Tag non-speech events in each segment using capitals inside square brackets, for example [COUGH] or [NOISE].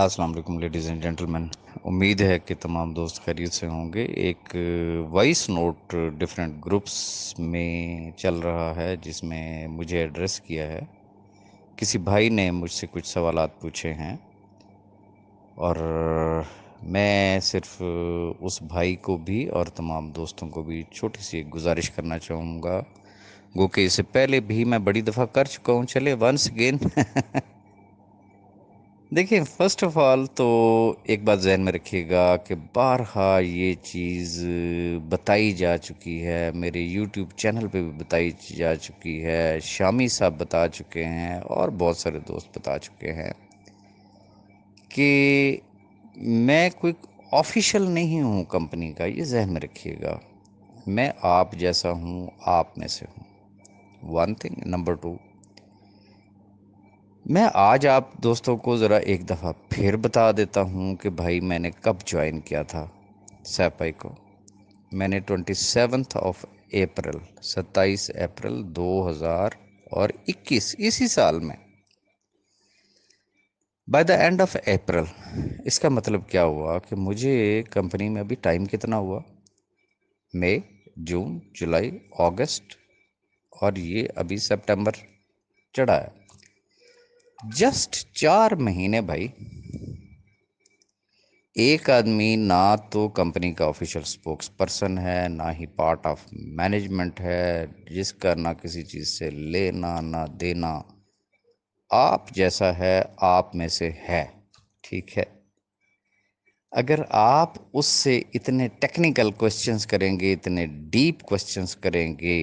अस्सलाम वालेकुम ladies and gentleman उम्मीद है कि तमाम दोस्त खैरियत से होंगे एक वॉइस नोट डिफरेंट ग्रुप्स में चल रहा है जिसमें मुझे एड्रेस किया है किसी भाई ने मुझसे कुछ सवाल पूछे हैं और मैं सिर्फ उस भाई को भी और तमाम दोस्तों को भी छोटी सी गुजारिश करना चाहूँगा गो कि इससे पहले भी मैं बड़ी दफ़ा कर चुका हूँ चले वंस अगेन [LAUGHS] देखिए फर्स्ट ऑफ ऑल तो एक बात जहन में रखिएगा कि बारहा ये चीज़ बताई जा चुकी है मेरे यूट्यूब चैनल पे भी बताई जा चुकी है शामी साहब बता चुके हैं और बहुत सारे दोस्त बता चुके हैं कि मैं कोई ऑफिशियल नहीं हूँ कंपनी का ये जहन में रखिएगा मैं आप जैसा हूँ आप में से हूँ वन थिंग नंबर टू मैं आज आप दोस्तों को ज़रा एक दफ़ा फिर बता देता हूँ कि भाई मैंने कब ज्वाइन किया था सैपाई को मैंने ट्वेंटी सेवन्थ ऑफ अप्रैल सत्ताईस अप्रैल दो हज़ार और इक्कीस इसी साल में by the end of April इसका मतलब क्या हुआ कि मुझे कंपनी में अभी टाइम कितना हुआ मई जून जुलाई अगस्त और ये अभी सितंबर चढ़ा है जस्ट चार महीने भाई एक आदमी ना तो कंपनी का ऑफिशियल स्पोक्स पर्सन है ना ही पार्ट ऑफ मैनेजमेंट है जिसका ना किसी चीज़ से लेना ना देना आप जैसा है आप में से है ठीक है अगर आप उससे इतने टेक्निकल क्वेश्चंस करेंगे इतने डीप क्वेश्चंस करेंगे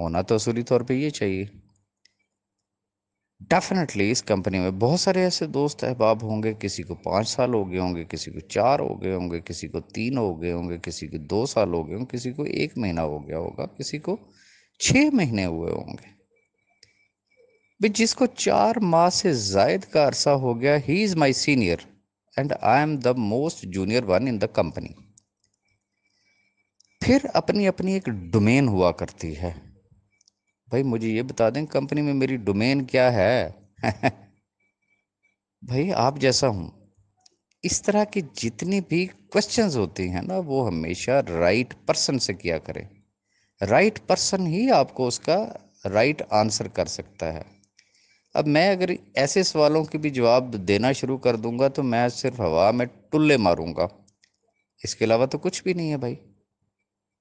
होना तो असूली तौर पे ये चाहिए डेफिनेटली इस कंपनी में बहुत सारे ऐसे दोस्त अहबाब होंगे किसी को पाँच साल हो गए होंगे किसी को चार हो गए होंगे किसी को तीन हो गए होंगे किसी को दो साल हो गए होंगे किसी को एक महीना हो गया होगा किसी को छः महीने हुए होंगे भी जिसको चार माह से जायद का अरसा हो गया he is my senior and I am the most junior one in the company फिर अपनी अपनी एक डोमेन हुआ करती है भाई मुझे ये बता दें कंपनी में मेरी डोमेन क्या है [LAUGHS] भाई आप जैसा हूँ इस तरह की जितनी भी क्वेश्चंस होती हैं ना वो हमेशा राइट पर्सन से किया करें राइट पर्सन ही आपको उसका राइट आंसर कर सकता है अब मैं अगर ऐसे सवालों के भी जवाब देना शुरू कर दूंगा तो मैं सिर्फ हवा में टुल्ले मारूंगा इसके अलावा तो कुछ भी नहीं है भाई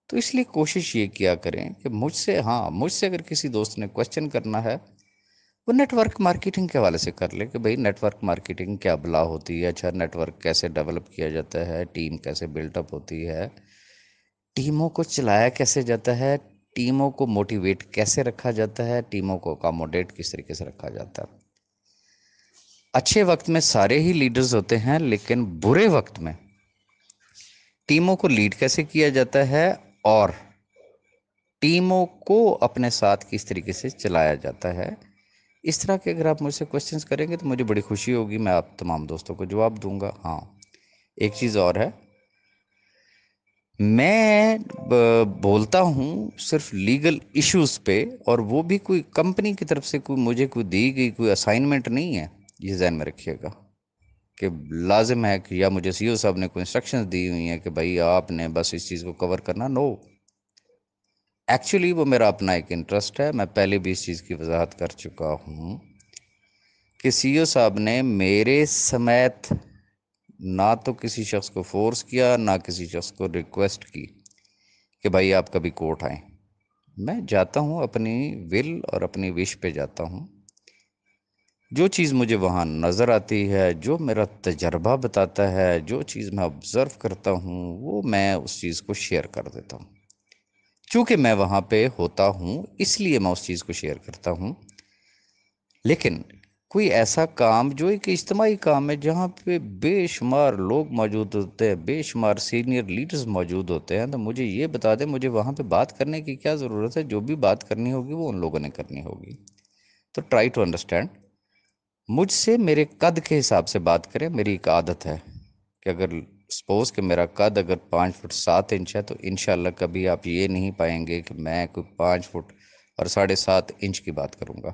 तो इसलिए कोशिश ये किया करें कि मुझसे हाँ मुझसे अगर किसी दोस्त ने क्वेश्चन करना है वो नेटवर्क मार्केटिंग के हवाले से कर ले कि भाई नेटवर्क मार्केटिंग क्या बला होती है अच्छा नेटवर्क कैसे डेवलप किया जाता है टीम कैसे बिल्टअप होती है टीमों को चलाया कैसे जाता है टीमों को मोटिवेट कैसे रखा जाता है टीमों को अकोमोडेट किस तरीके से रखा जाता है अच्छे वक्त में सारे ही लीडर्स होते हैं लेकिन बुरे वक्त में टीमों को लीड कैसे किया जाता है और टीमों को अपने साथ किस तरीके से चलाया जाता है इस तरह के अगर आप मुझसे क्वेश्चंस करेंगे तो मुझे बड़ी खुशी होगी मैं आप तमाम दोस्तों को जवाब दूंगा हाँ एक चीज़ और है मैं बोलता हूँ सिर्फ लीगल इश्यूज पे और वो भी कोई कंपनी की तरफ से कोई मुझे कोई दी गई कोई असाइनमेंट नहीं है ये जहन में रखिएगा कि लाजिम है कि या मुझे सी ओ साहब ने कोई इंस्ट्रक्शन दी हुई हैं कि भाई आपने बस इस चीज़ को कवर करना नो एक्चुअली वो मेरा अपना एक इंटरेस्ट है मैं पहले भी इस चीज़ की वजाहत कर चुका हूँ कि सी ओ साहब ने मेरे समेत ना तो किसी शख्स को फोर्स किया ना किसी शख्स को रिक्वेस्ट की कि भाई आप कभी कोर्ट आए मैं जाता हूँ अपनी विल और अपनी विश पे जाता हूँ जो चीज़ मुझे वहाँ नज़र आती है जो मेरा तजर्बा बताता है जो चीज़ मैं ऑब्ज़र्व करता हूँ वो मैं उस चीज़ को शेयर कर देता हूँ चूँकि मैं वहाँ पे होता हूँ इसलिए मैं उस चीज़ को शेयर करता हूँ लेकिन कोई ऐसा काम जो एक इज्तमाही काम है जहाँ पे बेशुमार लोग मौजूद होते हैं बेशुमार सीनियर लीडर्स मौजूद होते हैं तो मुझे ये बता दें मुझे वहाँ पे बात करने की क्या ज़रूरत है जो भी बात करनी होगी वो उन लोगों ने करनी होगी तो ट्राई टू अंडरस्टैंड मुझसे मेरे कद के हिसाब से बात करें मेरी एक आदत है कि अगर सपोज़ कि मेरा कद अगर पाँच फुट सात इंच है तो इन कभी आप ये नहीं पाएंगे कि मैं कोई पाँच फुट और साढ़े सात इंच की बात करूँगा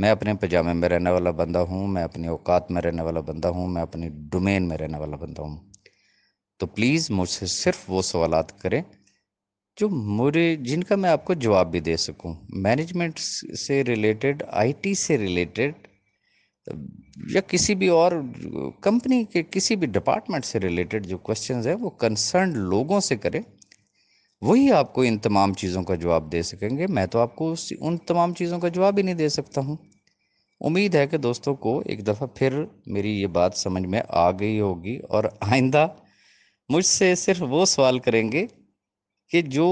मैं अपने पजामे में रहने वाला बंदा हूँ मैं अपने औकात में रहने वाला बंदा हूँ मैं अपनी डोमेन में रहने वाला बंदा हूँ तो प्लीज़ मुझसे सिर्फ वो सवाल करें जो मुझे जिनका मैं आपको जवाब भी दे सकूँ मैनेजमेंट से रिलेटेड आईटी से रिलेटेड या किसी भी और कंपनी के किसी भी डिपार्टमेंट से रिलेटेड जो क्वेश्चंस है वो कंसर्न लोगों से करें वही आपको इन तमाम चीज़ों का जवाब दे सकेंगे मैं तो आपको उस उन तमाम चीज़ों का जवाब ही नहीं दे सकता हूँ उम्मीद है कि दोस्तों को एक दफ़ा फिर मेरी ये बात समझ में आ गई होगी और आइंदा मुझसे सिर्फ वो सवाल करेंगे कि जो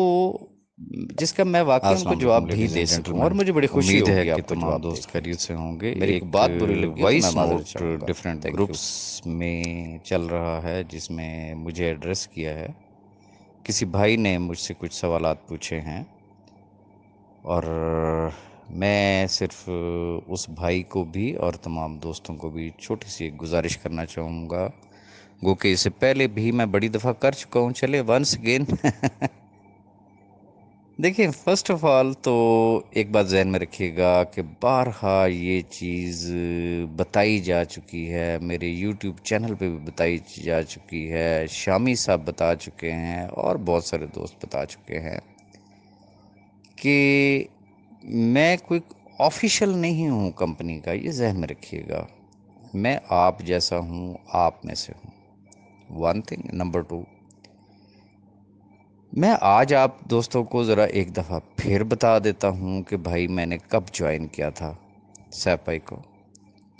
जिसका मैं वाकई उनको जवाब भी दे सकूं और मुझे बड़ी खुशी है कि तमाम दोस्त खरीद से होंगे मेरी एक बात बुरी लगी वॉइस नोट डिफरेंट ग्रुप्स में चल रहा है जिसमें मुझे एड्रेस किया है किसी भाई ने मुझसे कुछ सवाल पूछे हैं और मैं सिर्फ उस भाई को भी और तमाम दोस्तों को भी छोटी सी गुजारिश करना चाहूँगा गो कि इससे पहले भी मैं बड़ी दफ़ा कर चुका हूँ चले वंस अगेन देखिए फ़र्स्ट ऑफ़ ऑल तो एक बात जहन में रखिएगा कि बारहा ये चीज़ बताई जा चुकी है मेरे यूट्यूब चैनल पे भी बताई जा चुकी है शामी साहब बता चुके हैं और बहुत सारे दोस्त बता चुके हैं कि मैं कोई ऑफिशियल नहीं हूँ कंपनी का ये जहन में रखिएगा मैं आप जैसा हूँ आप में से हूँ वन थिंग नंबर टू मैं आज आप दोस्तों को ज़रा एक दफ़ा फिर बता देता हूँ कि भाई मैंने कब ज्वाइन किया था सैपाई को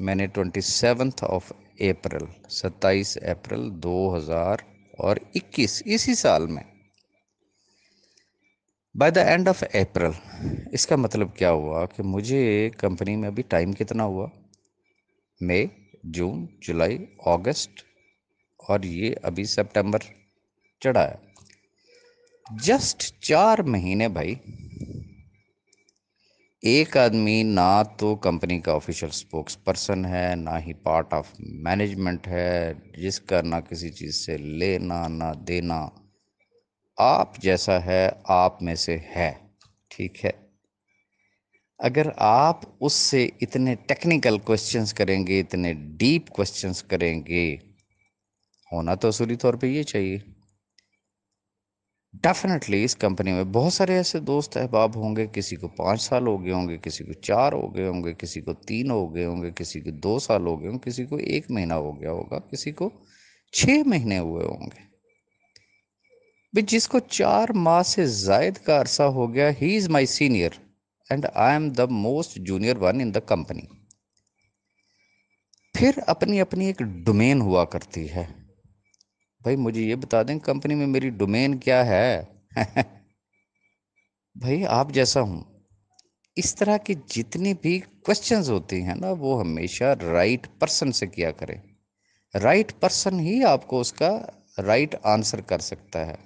मैंने ट्वेंटी सेवन्थ ऑफ अप्रैल सत्ताईस अप्रैल दो हज़ार और इक्कीस इसी साल में by the end of April इसका मतलब क्या हुआ कि मुझे कंपनी में अभी टाइम कितना हुआ मई जून जुलाई अगस्त और ये अभी सितंबर चढ़ा है जस्ट चार महीने भाई एक आदमी ना तो कंपनी का ऑफिशियल स्पोक्स पर्सन है ना ही पार्ट ऑफ मैनेजमेंट है जिसका ना किसी चीज़ से लेना ना देना आप जैसा है आप में से है ठीक है अगर आप उससे इतने टेक्निकल क्वेश्चंस करेंगे इतने डीप क्वेश्चंस करेंगे होना तो असूली तौर पे ये चाहिए डेफिनेटली इस कंपनी में बहुत सारे ऐसे दोस्त अहबाब होंगे किसी को पाँच साल हो गए होंगे किसी को चार हो गए होंगे किसी को तीन हो गए होंगे किसी को दो साल हो गए होंगे किसी को एक महीना हो गया होगा किसी को छः महीने हुए होंगे भी जिसको चार माह से जायद का अरसा हो गया he is my senior and I am the most junior one in the company फिर अपनी अपनी एक डोमेन हुआ करती है भाई मुझे ये बता दें कंपनी में मेरी डोमेन क्या है [LAUGHS] भाई आप जैसा हूँ इस तरह की जितनी भी क्वेश्चंस होती हैं ना वो हमेशा राइट पर्सन से किया करें राइट पर्सन ही आपको उसका राइट आंसर कर सकता है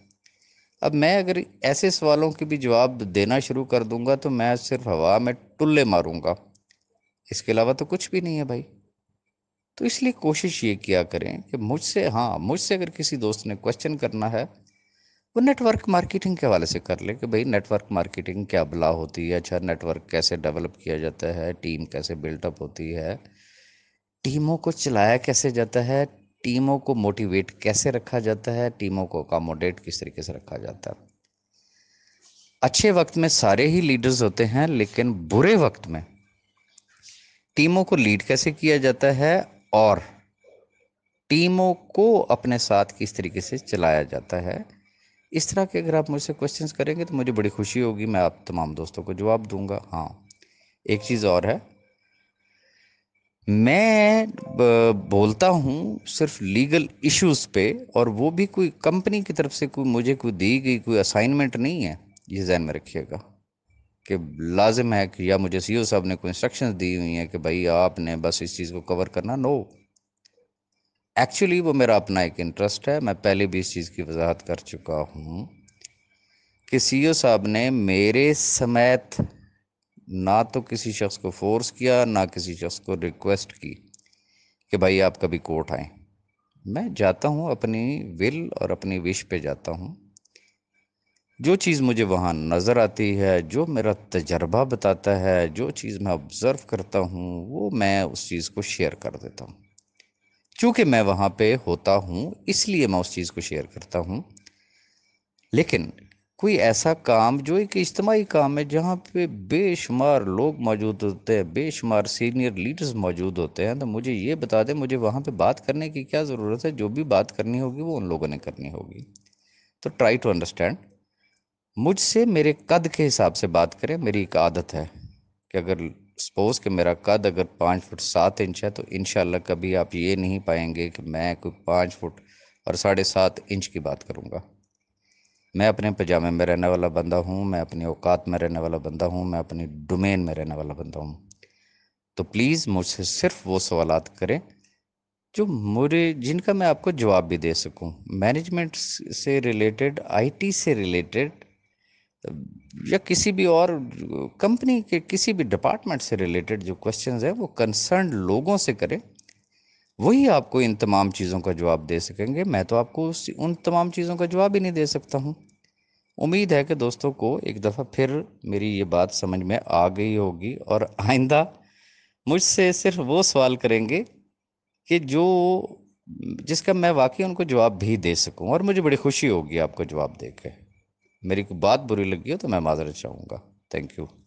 अब मैं अगर ऐसे सवालों के भी जवाब देना शुरू कर दूंगा तो मैं सिर्फ हवा में टुल्ले मारूंगा इसके अलावा तो कुछ भी नहीं है भाई तो इसलिए कोशिश ये किया करें कि मुझसे हाँ मुझसे अगर किसी दोस्त ने क्वेश्चन करना है वो नेटवर्क मार्केटिंग के हवाले से कर ले कि भाई नेटवर्क मार्केटिंग क्या बला होती है अच्छा नेटवर्क कैसे डेवलप किया जाता है टीम कैसे बिल्टअप होती है टीमों को चलाया कैसे जाता है टीमों को मोटिवेट कैसे रखा जाता है टीमों को अकोमोडेट किस तरीके से रखा जाता है अच्छे वक्त में सारे ही लीडर्स होते हैं लेकिन बुरे वक्त में टीमों को लीड कैसे किया जाता है और टीमों को अपने साथ किस तरीके से चलाया जाता है इस तरह के अगर आप मुझसे क्वेश्चन करेंगे तो मुझे बड़ी खुशी होगी मैं आप तमाम दोस्तों को जवाब दूंगा हाँ एक चीज़ और है मैं बोलता हूँ सिर्फ लीगल इश्यूज पे और वो भी कोई कंपनी की तरफ से कोई मुझे कोई दी गई कोई असाइनमेंट नहीं है ये जहन में रखिएगा कि लाजिम है कि या मुझे सी ओ साहब ने कोई इंस्ट्रक्शन दी हुई हैं कि भाई आपने बस इस चीज़ को कवर करना नो एक्चुअली वो मेरा अपना एक इंटरेस्ट है मैं पहले भी इस चीज़ की वजाहत कर चुका हूँ कि सी ओ साहब ने मेरे समेत ना तो किसी शख्स को फोर्स किया ना किसी शख्स को रिक्वेस्ट की कि भाई आप कभी कोर्ट आएँ मैं जाता हूँ अपनी विल और अपनी विश पे जाता हूँ जो चीज़ मुझे वहाँ नज़र आती है जो मेरा तजर्बा बताता है जो चीज़ मैं ऑब्ज़र्व करता हूँ वो मैं उस चीज़ को शेयर कर देता हूँ चूँकि मैं वहाँ पे होता हूँ इसलिए मैं उस चीज़ को शेयर करता हूँ लेकिन कोई ऐसा काम जो एक इज्तमाही काम है जहाँ पे बेशुमार लोग मौजूद होते हैं बेशुमार सीनियर लीडर्स मौजूद होते हैं तो मुझे ये बता दें मुझे वहाँ पे बात करने की क्या ज़रूरत है जो भी बात करनी होगी वो उन लोगों ने करनी होगी तो ट्राई टू अंडरस्टैंड मुझसे मेरे कद के हिसाब से बात करें मेरी एक आदत है कि अगर सपोज़ कि मेरा कद अगर पाँच फुट सात इंच है तो इन कभी आप ये नहीं पाएंगे कि मैं कोई पाँच फुट और साढ़े सात इंच की बात करूँगा मैं अपने पजामे में रहने वाला बंदा हूँ मैं अपने औकात में रहने वाला बंदा हूँ मैं अपनी डोमेन में रहने वाला बंदा हूँ तो प्लीज़ मुझसे सिर्फ वो सवाल करें जो मुझे जिनका मैं आपको जवाब भी दे सकूँ मैनेजमेंट से रिलेटेड आईटी से रिलेटेड या किसी भी और कंपनी के किसी भी डिपार्टमेंट से रिलेटेड जो क्वेश्चन हैं वो कंसर्न लोगों से करें वही आपको इन तमाम चीज़ों का जवाब दे सकेंगे मैं तो आपको उस उन तमाम चीज़ों का जवाब ही नहीं दे सकता हूँ उम्मीद है कि दोस्तों को एक दफ़ा फिर मेरी ये बात समझ में आ गई होगी और आइंदा मुझसे सिर्फ वो सवाल करेंगे कि जो जिसका मैं वाकई उनको जवाब भी दे सकूं और मुझे बड़ी खुशी होगी आपको जवाब देकर मेरी कोई बात बुरी लगी हो तो मैं माजरत चाहूँगा थैंक यू